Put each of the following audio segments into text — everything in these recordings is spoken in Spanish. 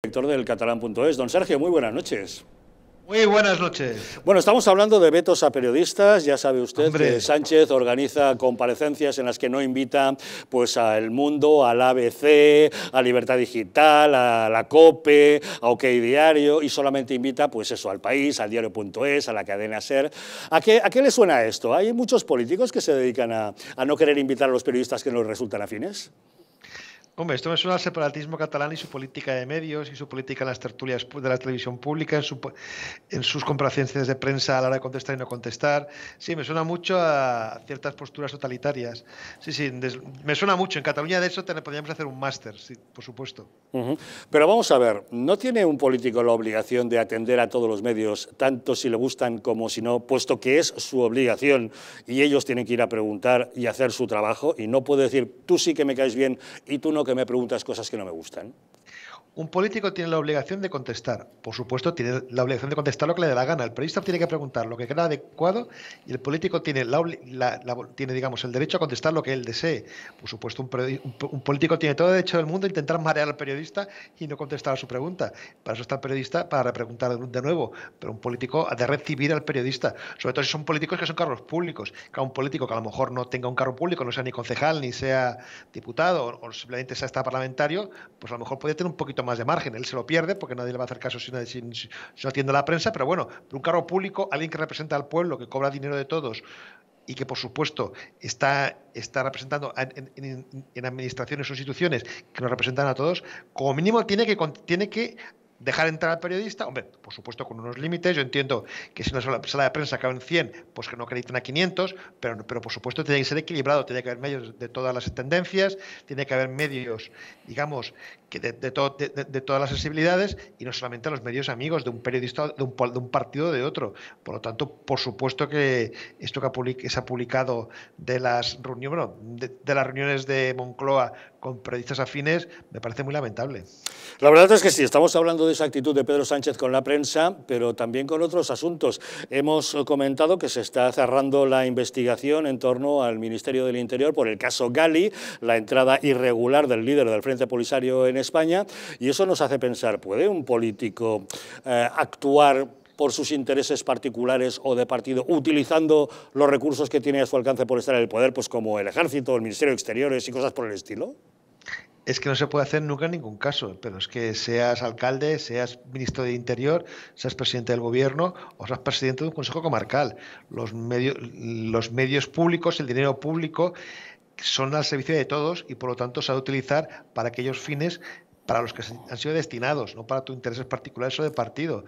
director del catalán.es. Don Sergio, muy buenas noches. Muy buenas noches. Bueno, estamos hablando de vetos a periodistas. Ya sabe usted que Sánchez organiza comparecencias en las que no invita pues, al Mundo, al ABC, a Libertad Digital, a la COPE, a OK Diario y solamente invita pues eso, al país, al diario.es, a la cadena SER. ¿A qué, ¿A qué le suena esto? ¿Hay muchos políticos que se dedican a, a no querer invitar a los periodistas que les resultan afines? Hombre, esto me suena al separatismo catalán y su política de medios y su política en las tertulias de la televisión pública, en, sus comparecencias de prensa a la hora de contestar y no contestar. Sí, me suena mucho a ciertas posturas totalitarias. Sí, sí, me suena mucho. En Cataluña de eso te, podríamos hacer un máster, sí, por supuesto. Pero vamos a ver, ¿no tiene un político la obligación de atender a todos los medios, tanto si le gustan como si no, puesto que es su obligación y ellos tienen que ir a preguntar y hacer su trabajo y no puede decir, tú sí que me caes bien y tú no que me preguntas cosas que no me gustan. Un político tiene la obligación de contestar. Por supuesto, tiene la obligación de contestar lo que le dé la gana. El periodista tiene que preguntar lo que queda adecuado y el político tiene, digamos, el derecho a contestar lo que él desee. Por supuesto, un, político tiene todo el derecho del mundo a intentar marear al periodista y no contestar a su pregunta. Para eso está el periodista, para preguntar de nuevo. Pero un político ha de recibir al periodista. Sobre todo si son políticos que son cargos públicos. Que un político que a lo mejor no tenga un cargo público, no sea ni concejal, ni sea diputado, o, simplemente sea está parlamentario, pues a lo mejor puede tener un poquito más de margen. Él se lo pierde porque nadie le va a hacer caso si no, atiende a la prensa, pero bueno, un cargo público, alguien que representa al pueblo, que cobra dinero de todos y que por supuesto está, está representando en, en, administraciones o instituciones que nos representan a todos, como mínimo tiene que, tiene que dejar entrar al periodista, hombre, por supuesto con unos límites, yo entiendo que si una sala de prensa en 100, pues que no acrediten a 500, pero, pero por supuesto tiene que ser equilibrado, tiene que haber medios de todas las tendencias, tiene que haber medios, digamos, que de, de, de, todas las sensibilidades y no solamente los medios amigos de un periodista, de un, de un partido de otro. Por lo tanto, por supuesto que esto que, se ha publicado de las, reuniones, de las reuniones de Moncloa con periodistas afines me parece muy lamentable. La verdad es que sí, estamos hablando esa actitud de Pedro Sánchez con la prensa, pero también con otros asuntos. Hemos comentado que se está cerrando la investigación en torno al Ministerio del Interior por el caso Gali, la entrada irregular del líder del Frente Polisario en España, y eso nos hace pensar, ¿puede un político eh, actuar por sus intereses particulares o de partido, utilizando los recursos que tiene a su alcance por estar en el poder, pues como el ejército, el Ministerio de Exteriores y cosas por el estilo? es que no se puede hacer nunca en ningún caso, pero es que seas alcalde, seas ministro de Interior, seas presidente del gobierno o seas presidente de un consejo comarcal. Los, medios, los medios públicos, el dinero público, son al servicio de todos y por lo tanto se ha de utilizar para aquellos fines para los que han sido destinados, no para tus intereses particulares o de partido.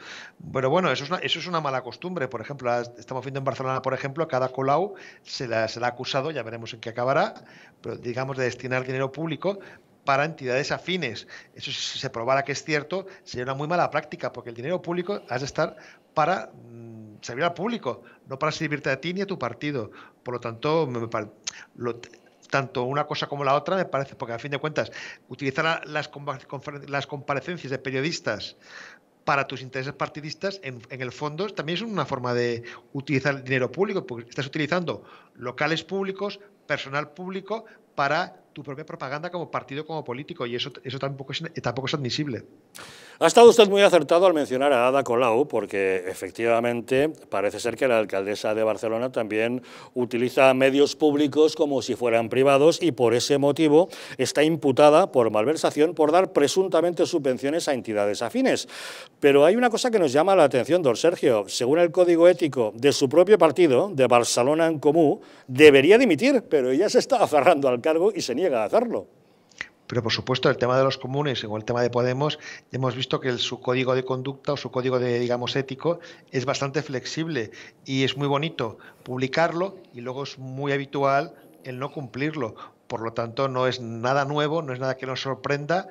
Pero bueno, eso es una, es una mala costumbre. Por ejemplo, estamos viendo en Barcelona, por ejemplo, a cada colau se le se ha acusado, ya veremos en qué acabará, pero digamos de destinar dinero público para entidades afines. Eso si se probara que es cierto, sería una muy mala práctica, porque el dinero público has de estar para mm, servir al público, no para servirte a ti ni a tu partido. Por lo tanto, tanto una cosa como la otra me parece, porque a fin de cuentas, utilizar las, las comparecencias de periodistas para tus intereses partidistas, en, el fondo también es una forma de utilizar el dinero público, porque estás utilizando locales públicos, personal público, para tu propia propaganda como partido, como político, y eso, eso tampoco, es, tampoco es admisible. Ha estado usted muy acertado al mencionar a Ada Colau, porque efectivamente parece ser que la alcaldesa de Barcelona también utiliza medios públicos como si fueran privados y por ese motivo está imputada por malversación por dar presuntamente subvenciones a entidades afines. Pero hay una cosa que nos llama la atención, don Sergio. Según el código ético de su propio partido, de Barcelona en Comú, debería dimitir, pero ella se está aferrando al cargo y se niega a hacerlo. Pero por supuesto, el tema de los comunes o el tema de Podemos, hemos visto que el, su código de conducta o su código de, digamos, ético es bastante flexible y es muy bonito publicarlo y luego es muy habitual el no cumplirlo. Por lo tanto, no es nada nuevo, no es nada que nos sorprenda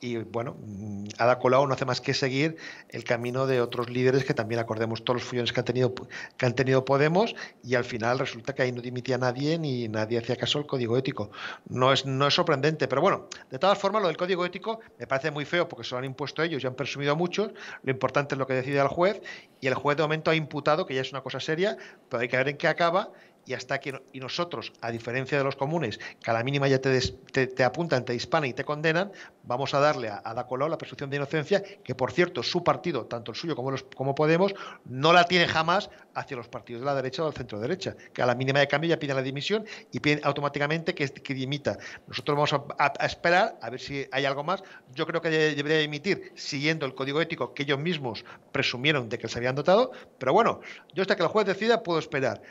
y bueno, mm, Ada Colau no hace más que seguir el camino de otros líderes que también acordemos todos los follones que han tenido que han tenido Podemos y al final resulta que ahí no dimitía nadie ni nadie hacía caso al código ético. No es no es sorprendente, pero bueno, de todas formas lo del código ético me parece muy feo porque se lo han impuesto ellos y han presumido a muchos, lo importante es lo que decide el juez y el juez de momento ha imputado que ya es una cosa seria, pero hay que ver en qué acaba y hasta que y nosotros, a diferencia de los comunes, que a la mínima ya te, te, apuntan, te hispanan y te condenan, vamos a darle a, a la la presunción de inocencia, que por cierto, su partido, tanto el suyo como, los, como Podemos, no la tiene jamás hacia los partidos de la derecha o del centro derecha, que a la mínima de cambio ya piden la dimisión y piden automáticamente que, que dimita. Nosotros vamos a, esperar a ver si hay algo más. Yo creo que debería emitir siguiendo el código ético que ellos mismos presumieron de que se habían dotado, pero bueno, yo hasta que el juez decida puedo esperar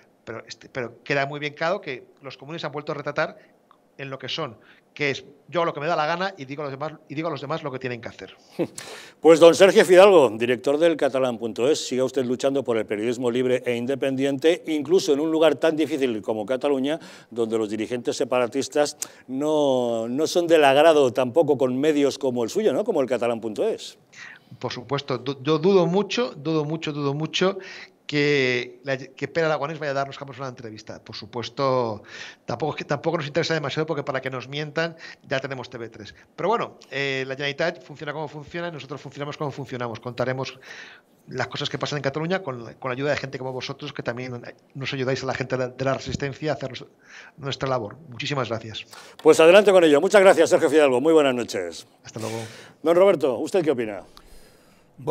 este, pero, queda muy bien claro que los comunes han vuelto a retratar en lo que son, que es yo lo que me da la gana y digo a los demás, lo que tienen que hacer. Pues don Sergio Fidalgo, director del catalán.es, siga usted luchando por el periodismo libre e independiente, incluso en un lugar tan difícil como Cataluña, donde los dirigentes separatistas no, no son del agrado tampoco con medios como el suyo, ¿no? como el catalán.es. Por supuesto, yo dudo mucho, dudo mucho, dudo mucho que, que Pera Aragonés vaya a darnos una entrevista. Por supuesto, tampoco, tampoco nos interesa demasiado porque para que nos mientan ya tenemos TV3. Pero bueno, eh, la Generalitat funciona como funciona y nosotros funcionamos como funcionamos. Contaremos las cosas que pasan en Cataluña con, la ayuda de gente como vosotros que también nos ayudáis a la gente de la, resistencia a hacer nuestra labor. Muchísimas gracias. Pues adelante con ello. Muchas gracias, Sergio Fidalgo. Muy buenas noches. Hasta luego. Don Roberto, ¿usted qué opina?